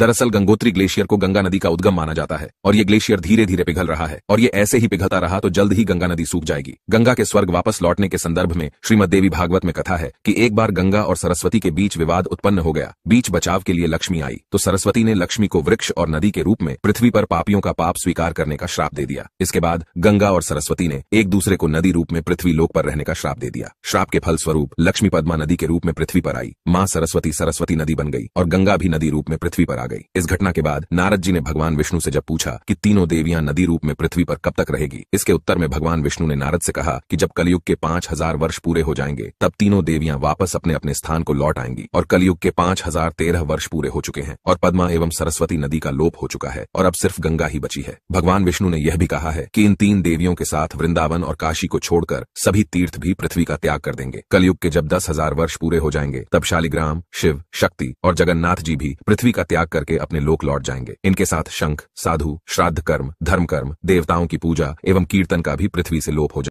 दरअसल गंगोत्री ग्लेशियर को गंगा नदी का उद्गम माना जाता है और ये ग्लेशियर धीरे धीरे पिघल रहा है और ये ऐसे ही पिघलता रहा तो जल्द ही गंगा नदी सूख जाएगी गंगा के स्वर्ग वापस लौटने के संदर्भ में श्रीमद देवी भागवत में कथा है कि एक बार गंगा और सरस्वती के बीच विवाद उत्पन्न हो गया बीच बचाव के लिए लक्ष्मी आई तो सरस्वती ने लक्ष्मी को वृक्ष और नदी के रूप में पृथ्वी पर पापियों का पाप स्वीकार करने का श्राप दे दिया इसके बाद गंगा और सरस्वती ने एक दूसरे को नदी रूप में पृथ्वी लोक पर रहने का श्राप दे दिया श्राप के फल स्वरूप लक्ष्मी पद्मा नदी के रूप में पृथ्वी पर आई माँ सरस्वती सरस्वती नदी बन गई और गंगा भी नदी रूप में पृथ्वी पर आ गई इस घटना के बाद नारद जी ने भगवान विष्णु से जब पूछा कि तीनों देवियां नदी रूप में पृथ्वी पर कब तक रहेगी इसके उत्तर में भगवान विष्णु ने नारद से कहा कि जब कलयुग के पांच हजार वर्ष पूरे हो जाएंगे तब तीनों देवियां वापस अपने अपने स्थान को लौट आएंगी और कलयुग के पांच हजार तेरह वर्ष पूरे हो चुके हैं और पदमा एवं सरस्वती नदी का लोप हो चुका है और अब सिर्फ गंगा ही बची है भगवान विष्णु ने यह भी कहा है कि इन तीन देवियों के साथ वृंदावन और काशी को छोड़कर सभी तीर्थ भी पृथ्वी का त्याग कर देंगे कलयुग के जब दस हजार वर्ष पूरे हो जाएंगे तब शालिग्राम शिव शक्ति और जगन्नाथ जी भी पृथ्वी का त्याग करके अपने लोक लौट जाएंगे इनके साथ शंख साधु श्राद्ध कर्म धर्म कर्म देवताओं की पूजा एवं कीर्तन का भी पृथ्वी से लोप हो जाए